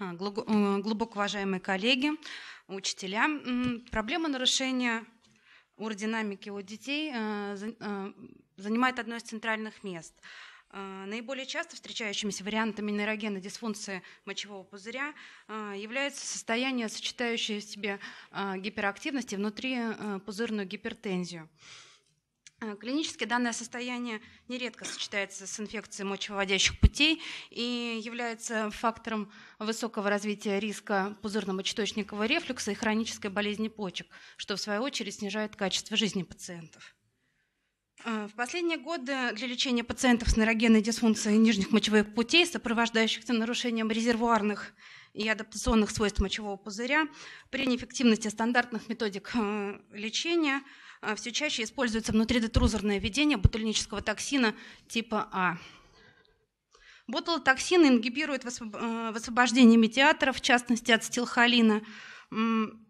А, глубоко уважаемые коллеги, учителя, проблема нарушения уродинамики у детей э, э, занимает одно из центральных мест. Э, наиболее часто встречающимися вариантами нейрогенной дисфункции мочевого пузыря является состояние, сочетающее в себе гиперактивность и внутрипузырную гипертензию. Э, Клинически данное состояние нередко сочетается с инфекцией мочевыводящих путей и является фактором высокого развития риска пузырно-мочеточникового рефлюкса и хронической болезни почек, что в свою очередь снижает качество жизни пациентов. Э, в последние годы для лечения пациентов с нейрогенной дисфункцией нижних мочевых путей, сопровождающихся нарушением резервуарных и адаптационных свойств мочевого пузыря, при неэффективности стандартных методик э, лечения – а, все чаще используется внутриdeтрузорное введение ботулинического токсина типа А. Ботулотоксин ингибирует э, высвобождение медиаторов, в частности ацетилхолина,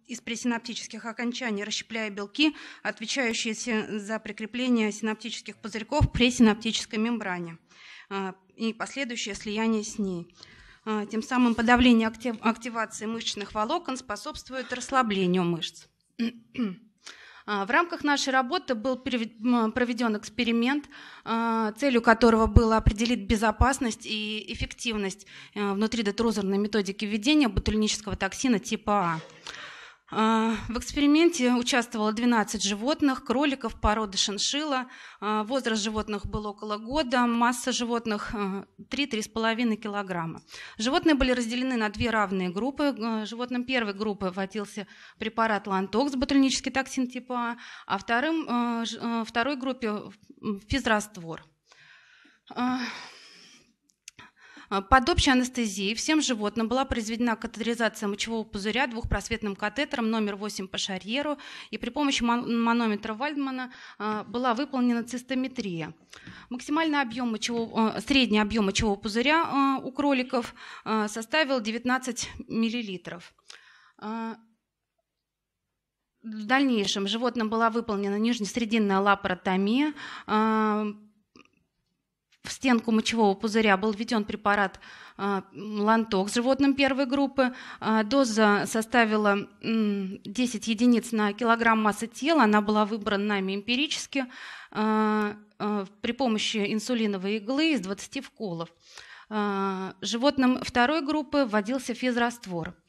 из пресинаптических окончаний, расщепляя белки, отвечающие за прикрепление синаптических пузырьков к пресинаптической мембране а, и последующее слияние с ней. А, тем самым подавление активации мышечных волокон способствует расслаблению мышц. А, в рамках нашей работы был проведен эксперимент, а, целью которого было определить безопасность и эффективность э, внутри детрузорной методики введения ботулинического токсина типа А. А, в эксперименте участвовало 12 животных, кроликов породы шиншилла. А, возраст животных был около года, масса животных 3-3,5 э, килограмма. Животные были разделены на две равные группы. Э, животным первой группы вводился препарат лантокс, ботулинический токсин типа А, а вторым, э, второй группе физраствор. А, а, под общей анестезией всем животным была произведена катетеризация мочевого пузыря двухпросветным катетером номер 8 по шарьеру, и при помощи манометра Вальдмана а, была выполнена цистометрия. Максимальный объем мочевого, а, средний объем мочевого пузыря у кроликов составил 19 миллилитров. В дальнейшем животным была выполнена нижнесрединная лапаротомия, в стенку мочевого пузыря был введен препарат а, ланток животным первой группы. А, доза составила 10 единиц на килограмм массы тела. Она была выбрана нами эмпирически а, при помощи инсулиновой иглы из 20 вколов. Животным второй группы вводился физраствор –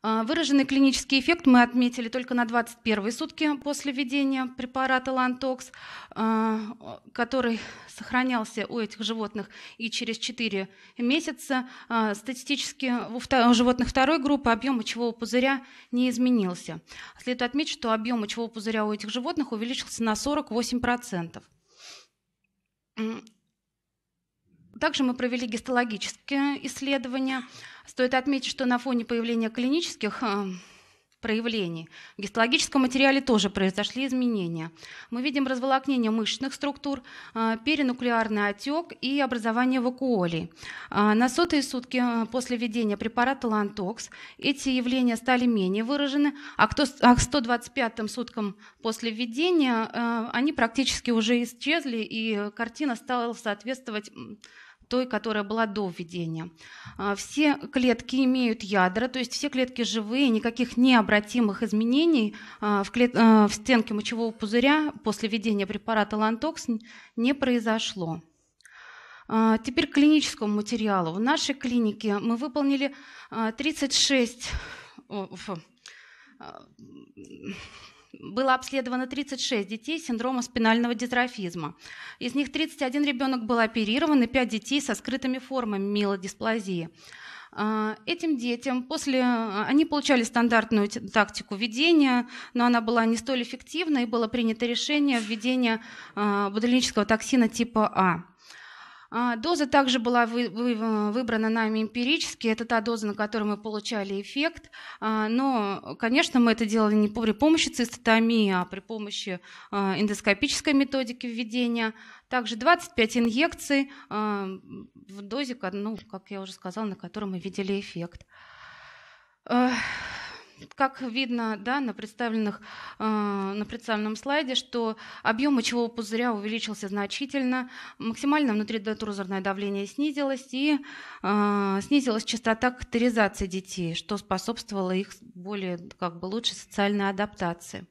а, выраженный клинический эффект мы отметили только на 21 сутки после введения препарата Лантокс, а, который сохранялся у этих животных и через 4 месяца. А, статистически у животных второй группы объем мочевого пузыря не изменился. Следует отметить, что объем мочевого пузыря у этих животных увеличился на 48%. Также мы провели гистологические исследования. Стоит отметить, что на фоне появления клинических э, проявлений. В гистологическом материале тоже произошли изменения. Мы видим разволокнение мышечных структур, э, перинуклеарный отек и образование вакуолей. Э, на сотые сутки после введения препарата Лантокс эти явления стали менее выражены, а к 125-м а суткам после введения они практически уже исчезли, и картина стала соответствовать той, которая была до введения. А, все клетки имеют ядра, то есть все клетки живые, никаких необратимых изменений а, в, клет... А, в стенке мочевого пузыря после введения препарата Лантокс не произошло. Теперь к клиническому материалу. В нашей клинике мы выполнили 36 было обследовано 36 детей с синдромом спинального дистрофизма. Из них 31 ребенок был оперирован и 5 детей со скрытыми формами милодисплазии. А, этим детям после а, они получали стандартную тактику введения, но она была не столь эффективна, и было принято решение введения а, ботулинического токсина типа А. А, доза также была э, выбрана нами эмпирически. Это та доза, на которой мы получали эффект. А, но, конечно, мы это делали не при помощи цистотомии, а при помощи а, эндоскопической методики введения. Также 25 инъекций в дозе, ну, как я уже сказала, на которой мы видели эффект как видно да, на, представленных, э, на представленном слайде, что объем мочевого пузыря увеличился значительно, максимально внутридотурзорное давление снизилось и э, снизилась частота катаризации детей, что способствовало их более как бы, лучшей социальной адаптации.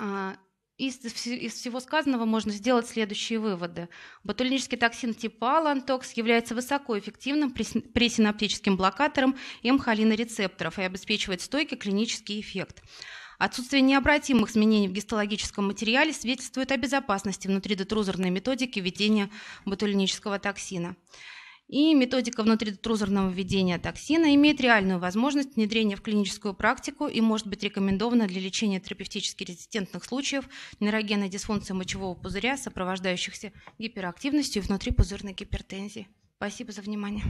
А, из, из всего сказанного можно сделать следующие выводы. Ботулинический токсин типа Лантокс является высокоэффективным пресинаптическим блокатором эмхолинорецепторов и обеспечивает стойкий клинический эффект. Отсутствие необратимых изменений в гистологическом материале свидетельствует о безопасности внутридетрузорной методики введения ботулинического токсина. И методика внутритрузорного введения токсина имеет реальную возможность внедрения в клиническую практику и может быть рекомендована для лечения терапевтически резистентных случаев нейрогенной дисфункции мочевого пузыря, сопровождающихся гиперактивностью и внутрипузырной гипертензии. Спасибо за внимание.